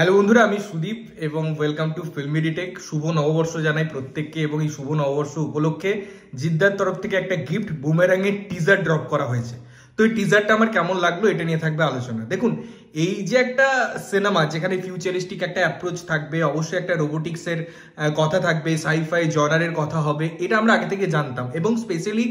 hello বন্ধুরা আমি সুদীপ এবং ওয়েলকাম টু ফিল্মিডিটেক শুভ নববর্ষ জানাই প্রত্যেককে এবং এই শুভ নববর্ষ উপলক্ষে জিদ্দার তরফ থেকে একটা গিফট বুমেরাঙের টিজার ড্রপ করা হয়েছে তো এই টিজারটা আমার কেমন লাগলো এটা নিয়ে থাকবে আলোচনা দেখুন এই যে একটা সিনেমা যেখানে ফিউচারিস্টিক একটা অ্যাপ্রোচ থাকবে অবশ্যই একটা রোবোটিক্সের কথা থাকবে সাইফাই জনারের কথা হবে এটা আমরা আগে থেকে জানতাম এবং স্পেশালি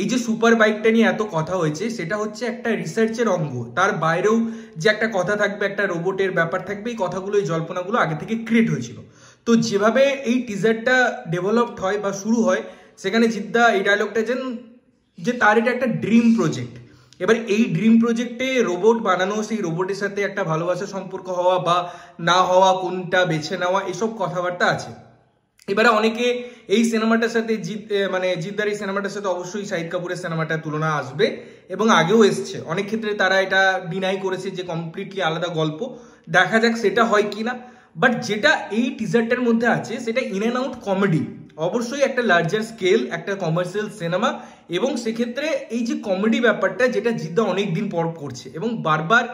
এই যে সুপার বাইকটা নিয়ে এত কথা হয়েছে সেটা হচ্ছে একটা রিসার্চের অঙ্গ তার বাইরেও যে একটা কথা থাকবে একটা রোবটের ব্যাপার থাকবে এই কথাগুলো এই জল্পনাগুলো আগে থেকে ক্রিয়েট হয়েছিল তো যেভাবে এই টিজারটা ডেভেলপড হয় বা শুরু হয় সেখানে জিদ্দা এই ডায়লগটা যেন যে তার এটা একটা ড্রিম প্রজেক্ট এবার এই ড্রিম প্রজেক্টে রোবট বানানো সেই রোবটের সাথে একটা ভালোবাসার সম্পর্ক হওয়া বা না হওয়া কোনটা বেছে নেওয়া এসব কথাবার্তা আছে এবারে অনেকে এই সিনেমাটার সাথে জিৎ মানে জিদ্দার এই সিনেমাটার সাথে অবশ্যই শাহিদ কাপুরের সিনেমাটার তুলনা আসবে এবং আগেও এসছে অনেক ক্ষেত্রে তারা এটা ডিনাই করেছে যে কমপ্লিটলি আলাদা গল্প দেখা যাক সেটা হয় কি না বাট যেটা এই টিজারটার মধ্যে আছে সেটা ইন অ্যান্ড আউট কমেডি অবশ্যই একটা লার্জার স্কেল একটা কমার্শিয়াল সিনেমা এবং সেক্ষেত্রে এই যে কমেডি ব্যাপারটা যেটা জিদ্দা অনেক দিন পর করছে এবং বারবার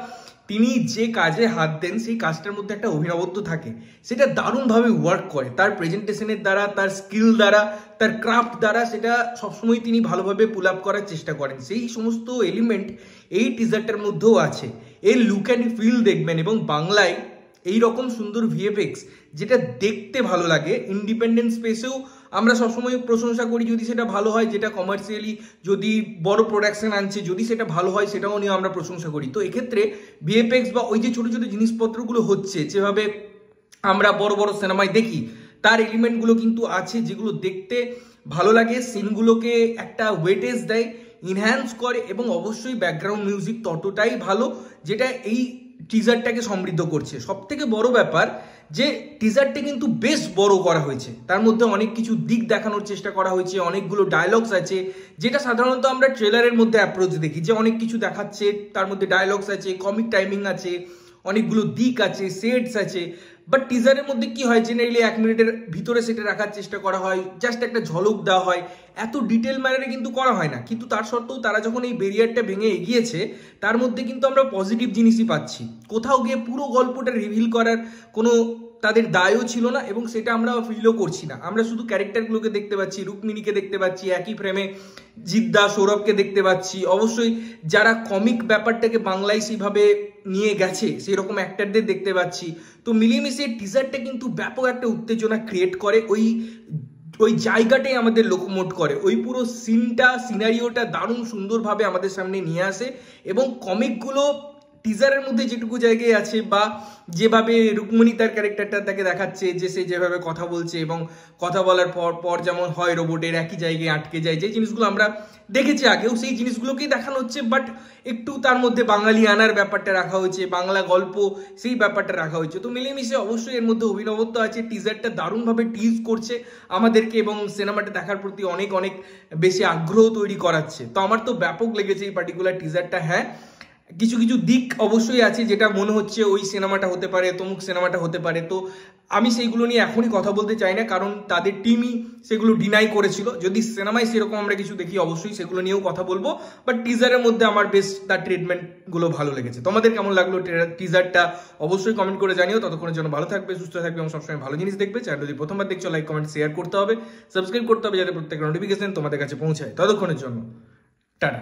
তিনি যে কাজে হাত দেন সেই কাজটার মধ্যে একটা অভিনবত্ব থাকে সেটা দারুণভাবে ওয়ার্ক করে তার প্রেজেন্টেশনের দ্বারা তার স্কিল দ্বারা তার ক্রাফট দ্বারা সেটা সবসময় তিনি ভালোভাবে পুল আপ করার চেষ্টা করেন সেই সমস্ত এলিমেন্ট এই টিজারটার মধ্যেও আছে এর লুক অ্যান্ড ফিল দেখবেন এবং বাংলায় এই রকম সুন্দর ভিএফএক্স যেটা দেখতে ভালো লাগে ইন্ডিপেন্ডেন্ট স্পেসেও আমরা সবসময় প্রশংসা করি যদি সেটা ভালো হয় যেটা কমার্শিয়ালি যদি বড় প্রোডাকশন আনছে যদি সেটা ভালো হয় সেটাও নিয়ে আমরা প্রশংসা করি তো এক্ষেত্রে ভিএফএক্স বা ওই যে ছোটো ছোটো জিনিসপত্রগুলো হচ্ছে যেভাবে আমরা বড় বড় সিনেমায় দেখি তার এলিমেন্টগুলো কিন্তু আছে যেগুলো দেখতে ভালো লাগে সিনগুলোকে একটা ওয়েটেজ দেয় ইনহ্যান্স করে এবং অবশ্যই ব্যাকগ্রাউন্ড মিউজিক ততটাই ভালো যেটা এই টিজারটাকে সমৃদ্ধ করছে সব থেকে বড় ব্যাপার যে টিজারটি কিন্তু বেশ বড় করা হয়েছে তার মধ্যে অনেক কিছু দিক দেখানোর চেষ্টা করা হয়েছে অনেকগুলো ডায়লগস আছে যেটা সাধারণত আমরা ট্রেলারের মধ্যে অ্যাপ্রোচ দেখি যে অনেক কিছু দেখাচ্ছে তার মধ্যে ডায়লগস আছে কমিক টাইমিং আছে অনেকগুলো দিক আছে সেটস আছে বাট টিজারের মধ্যে কি হয় জেনারেলি এক মিনিটের ভিতরে সেটা রাখার চেষ্টা করা হয় জাস্ট একটা ঝলক দেওয়া হয় এত ডিটেল ম্যানারে কিন্তু করা হয় না কিন্তু তার সত্ত্বেও তারা যখন এই ব্যারিয়ারটা ভেঙে এগিয়েছে তার মধ্যে কিন্তু আমরা পজিটিভ জিনিসই পাচ্ছি কোথাও গিয়ে পুরো গল্পটা রিভিল করার কোনো তাদের দায়ও ছিল না এবং সেটা আমরা ফিলও করছি না আমরা শুধু ক্যারেক্টারগুলোকে দেখতে পাচ্ছি রুক্মিণীকে দেখতে পাচ্ছি একই ফ্রেমে জিদ্দা সৌরভকে দেখতে পাচ্ছি অবশ্যই যারা কমিক ব্যাপারটাকে বাংলায় সেইভাবে নিয়ে গেছে সেই রকম অ্যাক্টারদের দেখতে পাচ্ছি তো মিলিয়ে টিজারটা কিন্তু ব্যাপক একটা উত্তেজনা ক্রিয়েট করে ওই ওই জায়গাটাই আমাদের লোকমোট করে ওই পুরো সিনটা সিনারিওটা দারুণ সুন্দরভাবে আমাদের সামনে নিয়ে আসে এবং কমিকগুলো টিজারের মধ্যে যেটুকু জায়গায় আছে বা যেভাবে রুকমণি তার ক্যারেক্টারটা তাকে দেখাচ্ছে যে সে যেভাবে কথা বলছে এবং কথা বলার পর পর যেমন হয় রোবটের একই জায়গায় আটকে যায় যে জিনিসগুলো আমরা দেখেছি আগেও সেই জিনিসগুলোকেই দেখানো হচ্ছে বাট একটু তার মধ্যে বাঙালি আনার ব্যাপারটা রাখা হয়েছে বাংলা গল্প সেই ব্যাপারটা রাখা হয়েছে তো মিলেমিশে অবশ্যই এর মধ্যে অভিনবত্ব আছে টিজারটা দারুণভাবে টিজ করছে আমাদেরকে এবং সিনেমাটা দেখার প্রতি অনেক অনেক বেশি আগ্রহ তৈরি করাচ্ছে তো আমার তো ব্যাপক লেগেছে এই পার্টিকুলার টিজারটা হ্যাঁ কিছু কিছু দিক অবশ্যই আছে যেটা মনে হচ্ছে ওই সিনেমাটা হতে পারে তমুক সিনেমাটা হতে পারে তো আমি সেইগুলো নিয়ে এখনই কথা বলতে চাই না কারণ তাদের টিমই সেগুলো ডিনাই করেছিল যদি সিনেমায় সেরকম আমরা কিছু দেখি অবশ্যই সেগুলো নিয়েও কথা বলবো বাট টিজারের মধ্যে আমার বেশ তার ট্রিটমেন্টগুলো ভালো লেগেছে তোমাদের কেমন লাগলো টিজারটা অবশ্যই কমেন্ট করে জানিও ততক্ষণের জন্য ভালো থাকবে সুস্থ থাকবে এবং সবসময় ভালো জিনিস দেখবে চ্যানেল যদি প্রথমবার দেখছো লাইক কমেন্ট শেয়ার করতে হবে সাবস্ক্রাইব করতে হবে যাতে প্রত্যেকটা নোটিফিকেশন তোমাদের কাছে পৌঁছায় ততক্ষণের জন্য টাটা